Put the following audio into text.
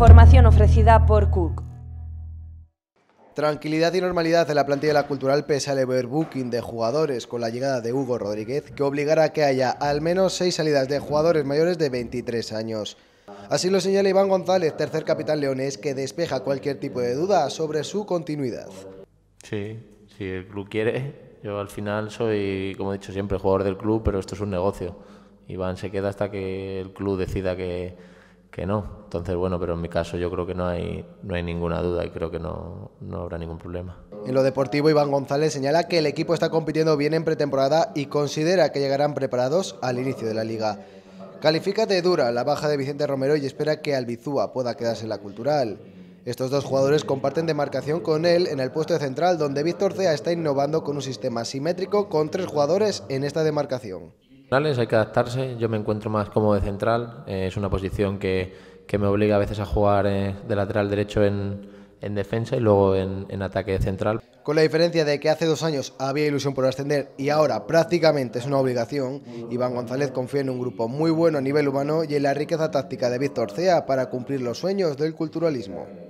Información ofrecida por Cook. Tranquilidad y normalidad en la plantilla de la Cultural pese al overbooking de jugadores con la llegada de Hugo Rodríguez, que obligará a que haya al menos seis salidas de jugadores mayores de 23 años. Así lo señala Iván González, tercer capitán leonés, que despeja cualquier tipo de duda sobre su continuidad. Sí, si el club quiere, yo al final soy, como he dicho siempre, jugador del club, pero esto es un negocio. Iván se queda hasta que el club decida que que no. Entonces, bueno, pero en mi caso yo creo que no hay, no hay ninguna duda y creo que no, no habrá ningún problema. En lo deportivo, Iván González señala que el equipo está compitiendo bien en pretemporada y considera que llegarán preparados al inicio de la liga. Califica de dura la baja de Vicente Romero y espera que Albizúa pueda quedarse en la cultural. Estos dos jugadores comparten demarcación con él en el puesto de central, donde Víctor Cea está innovando con un sistema simétrico con tres jugadores en esta demarcación hay que adaptarse. Yo me encuentro más cómodo de central. Eh, es una posición que, me obliga a veces a jugar eh, de lateral derecho en, defensa y luego en, en, ataque central. Con la diferencia de que hace dos años había ilusión por ascender y ahora prácticamente es una obligación, Iván González confía en un grupo muy bueno a nivel humano y en la riqueza táctica de Víctor Cea para cumplir los sueños del culturalismo.